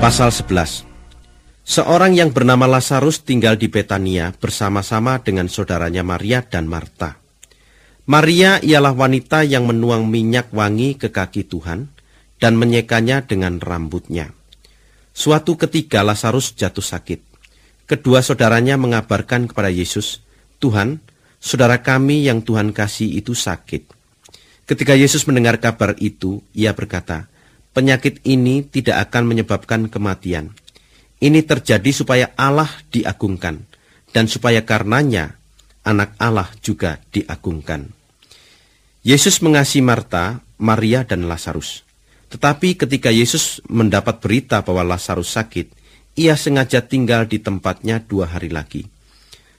Pasal 11 Seorang yang bernama Lazarus tinggal di Betania bersama-sama dengan saudaranya Maria dan Marta. Maria ialah wanita yang menuang minyak wangi ke kaki Tuhan dan menyekanya dengan rambutnya. Suatu ketika Lazarus jatuh sakit. Kedua saudaranya mengabarkan kepada Yesus, Tuhan, saudara kami yang Tuhan kasih itu sakit. Ketika Yesus mendengar kabar itu, ia berkata, penyakit ini tidak akan menyebabkan kematian. Ini terjadi supaya Allah diagungkan, dan supaya karenanya anak Allah juga diagungkan. Yesus mengasihi Marta, Maria, dan Lazarus. Tetapi ketika Yesus mendapat berita bahwa Lazarus sakit, ia sengaja tinggal di tempatnya dua hari lagi.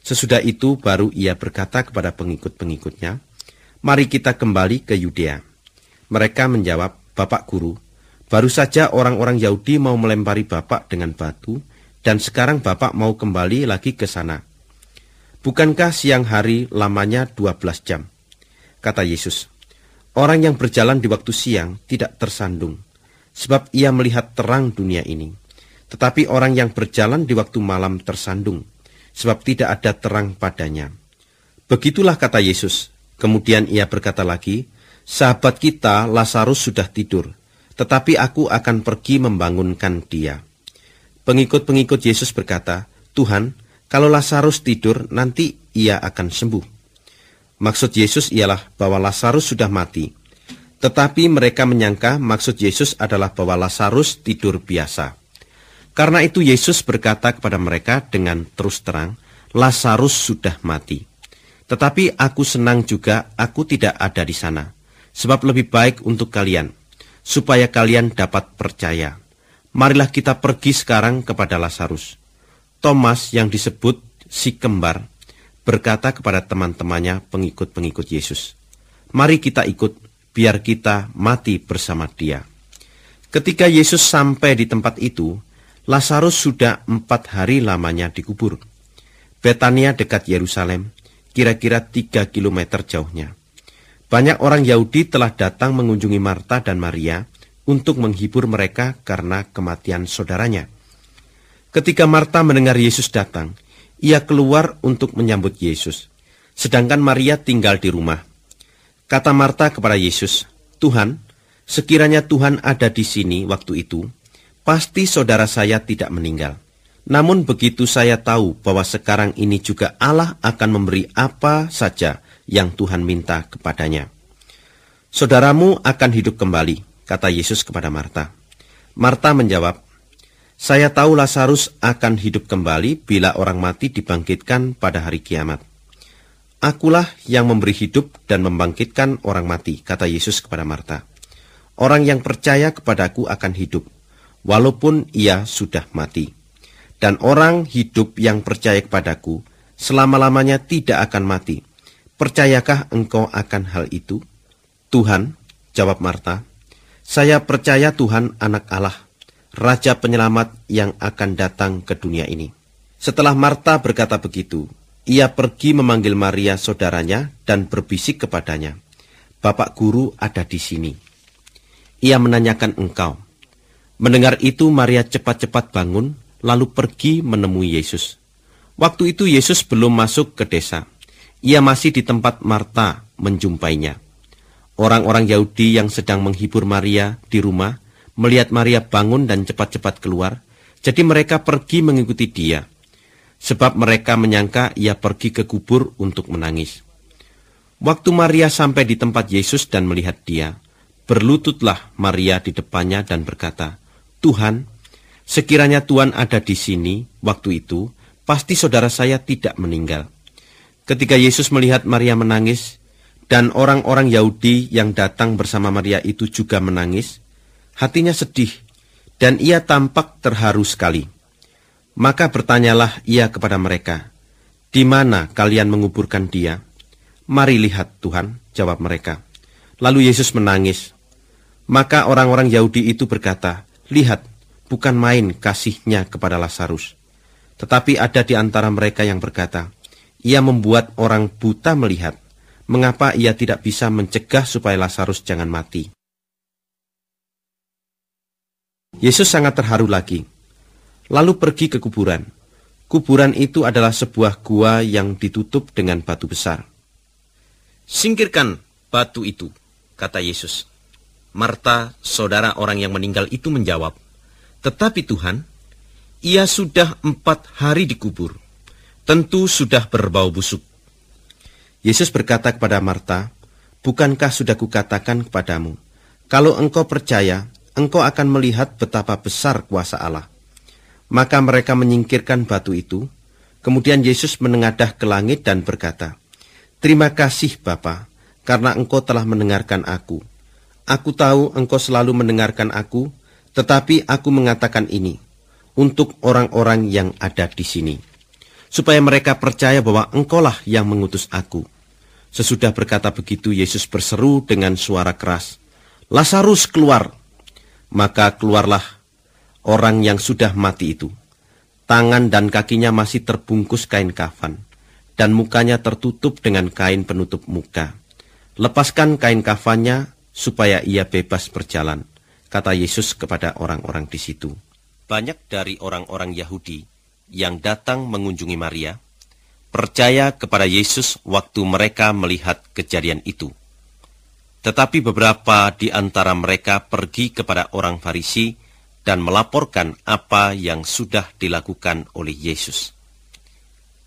Sesudah itu baru ia berkata kepada pengikut-pengikutnya, Mari kita kembali ke Yudea. Mereka menjawab, Bapak Guru, Baru saja orang-orang Yahudi mau melempari bapak dengan batu, dan sekarang bapak mau kembali lagi ke sana. Bukankah siang hari lamanya 12 jam? Kata Yesus, orang yang berjalan di waktu siang tidak tersandung, sebab ia melihat terang dunia ini. Tetapi orang yang berjalan di waktu malam tersandung, sebab tidak ada terang padanya. Begitulah kata Yesus. Kemudian ia berkata lagi, sahabat kita Lazarus sudah tidur, tetapi aku akan pergi membangunkan dia. Pengikut-pengikut Yesus berkata, Tuhan, kalau Lazarus tidur, nanti ia akan sembuh. Maksud Yesus ialah bahwa Lazarus sudah mati. Tetapi mereka menyangka maksud Yesus adalah bahwa Lazarus tidur biasa. Karena itu Yesus berkata kepada mereka dengan terus terang, Lazarus sudah mati. Tetapi aku senang juga aku tidak ada di sana, sebab lebih baik untuk kalian, supaya kalian dapat percaya. Marilah kita pergi sekarang kepada Lazarus. Thomas yang disebut si kembar berkata kepada teman-temannya pengikut-pengikut Yesus, Mari kita ikut, biar kita mati bersama dia. Ketika Yesus sampai di tempat itu, Lazarus sudah empat hari lamanya dikubur. Betania dekat Yerusalem, kira-kira tiga kilometer jauhnya. Banyak orang Yahudi telah datang mengunjungi Marta dan Maria untuk menghibur mereka karena kematian saudaranya. Ketika Marta mendengar Yesus datang, ia keluar untuk menyambut Yesus, sedangkan Maria tinggal di rumah. Kata Marta kepada Yesus, "Tuhan, sekiranya Tuhan ada di sini waktu itu, pasti saudara saya tidak meninggal. Namun begitu saya tahu bahwa sekarang ini juga Allah akan memberi apa saja." yang Tuhan minta kepadanya. Saudaramu akan hidup kembali, kata Yesus kepada Marta. Marta menjawab, Saya tahu Lazarus akan hidup kembali bila orang mati dibangkitkan pada hari kiamat. Akulah yang memberi hidup dan membangkitkan orang mati, kata Yesus kepada Marta. Orang yang percaya kepadaku akan hidup, walaupun ia sudah mati. Dan orang hidup yang percaya kepadaku selama-lamanya tidak akan mati. Percayakah engkau akan hal itu? Tuhan, jawab Marta, saya percaya Tuhan anak Allah, Raja Penyelamat yang akan datang ke dunia ini. Setelah Marta berkata begitu, ia pergi memanggil Maria saudaranya dan berbisik kepadanya, Bapak Guru ada di sini. Ia menanyakan engkau. Mendengar itu Maria cepat-cepat bangun, lalu pergi menemui Yesus. Waktu itu Yesus belum masuk ke desa ia masih di tempat Marta menjumpainya. Orang-orang Yahudi yang sedang menghibur Maria di rumah melihat Maria bangun dan cepat-cepat keluar, jadi mereka pergi mengikuti dia, sebab mereka menyangka ia pergi ke kubur untuk menangis. Waktu Maria sampai di tempat Yesus dan melihat dia, berlututlah Maria di depannya dan berkata, Tuhan, sekiranya Tuhan ada di sini waktu itu, pasti saudara saya tidak meninggal. Ketika Yesus melihat Maria menangis, dan orang-orang Yahudi yang datang bersama Maria itu juga menangis, hatinya sedih, dan ia tampak terharu sekali. Maka bertanyalah ia kepada mereka, Di mana kalian menguburkan dia? Mari lihat Tuhan, jawab mereka. Lalu Yesus menangis. Maka orang-orang Yahudi itu berkata, Lihat, bukan main kasihnya kepada Lazarus. Tetapi ada di antara mereka yang berkata, ia membuat orang buta melihat. Mengapa ia tidak bisa mencegah supaya Lazarus jangan mati? Yesus sangat terharu lagi. Lalu pergi ke kuburan. Kuburan itu adalah sebuah gua yang ditutup dengan batu besar. Singkirkan batu itu, kata Yesus. Marta, saudara orang yang meninggal itu menjawab, Tetapi Tuhan, ia sudah empat hari dikubur tentu sudah berbau busuk. Yesus berkata kepada Marta, Bukankah sudah kukatakan kepadamu, kalau engkau percaya, engkau akan melihat betapa besar kuasa Allah. Maka mereka menyingkirkan batu itu. Kemudian Yesus menengadah ke langit dan berkata, Terima kasih Bapa, karena engkau telah mendengarkan aku. Aku tahu engkau selalu mendengarkan aku, tetapi aku mengatakan ini, untuk orang-orang yang ada di sini supaya mereka percaya bahwa engkaulah yang mengutus aku. Sesudah berkata begitu, Yesus berseru dengan suara keras, Lazarus keluar! Maka keluarlah orang yang sudah mati itu. Tangan dan kakinya masih terbungkus kain kafan, dan mukanya tertutup dengan kain penutup muka. Lepaskan kain kafannya supaya ia bebas berjalan, kata Yesus kepada orang-orang di situ. Banyak dari orang-orang Yahudi yang datang mengunjungi Maria percaya kepada Yesus waktu mereka melihat kejadian itu. Tetapi beberapa di antara mereka pergi kepada orang Farisi dan melaporkan apa yang sudah dilakukan oleh Yesus.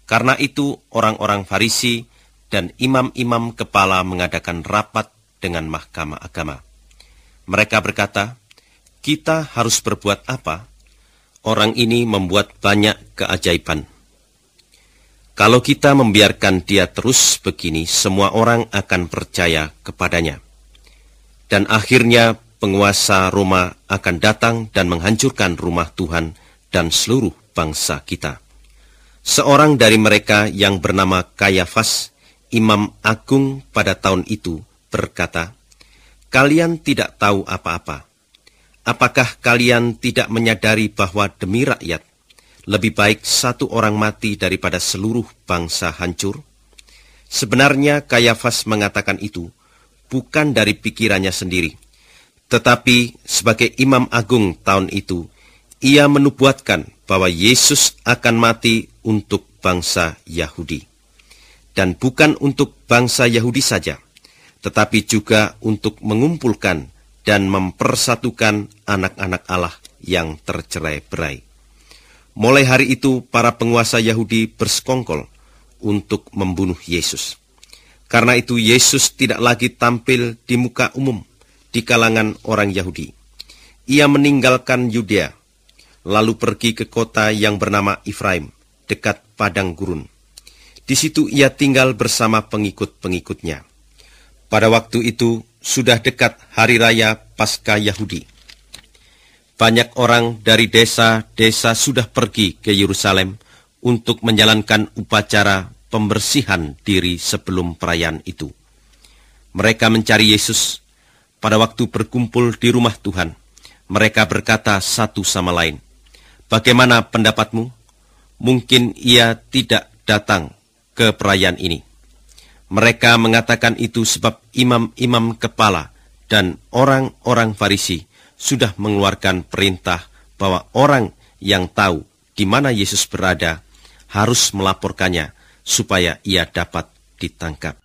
Karena itu orang-orang Farisi dan imam-imam kepala mengadakan rapat dengan mahkamah agama. Mereka berkata, kita harus berbuat apa? orang ini membuat banyak keajaiban. Kalau kita membiarkan dia terus begini, semua orang akan percaya kepadanya. Dan akhirnya penguasa Roma akan datang dan menghancurkan rumah Tuhan dan seluruh bangsa kita. Seorang dari mereka yang bernama Kayafas, Imam Agung pada tahun itu, berkata, Kalian tidak tahu apa-apa Apakah kalian tidak menyadari bahwa demi rakyat, lebih baik satu orang mati daripada seluruh bangsa hancur? Sebenarnya Kayafas mengatakan itu bukan dari pikirannya sendiri, tetapi sebagai imam agung tahun itu, ia menubuatkan bahwa Yesus akan mati untuk bangsa Yahudi. Dan bukan untuk bangsa Yahudi saja, tetapi juga untuk mengumpulkan dan mempersatukan anak-anak Allah yang tercerai berai. Mulai hari itu, para penguasa Yahudi bersekongkol untuk membunuh Yesus. Karena itu, Yesus tidak lagi tampil di muka umum di kalangan orang Yahudi. Ia meninggalkan Yudea, lalu pergi ke kota yang bernama Ifraim, dekat padang gurun. Di situ ia tinggal bersama pengikut-pengikutnya. Pada waktu itu, sudah dekat hari raya Paskah Yahudi. Banyak orang dari desa-desa sudah pergi ke Yerusalem untuk menjalankan upacara pembersihan diri sebelum perayaan itu. Mereka mencari Yesus pada waktu berkumpul di rumah Tuhan. Mereka berkata satu sama lain, Bagaimana pendapatmu? Mungkin ia tidak datang ke perayaan ini. Mereka mengatakan itu sebab imam-imam kepala dan orang-orang Farisi sudah mengeluarkan perintah bahwa orang yang tahu di mana Yesus berada harus melaporkannya supaya ia dapat ditangkap.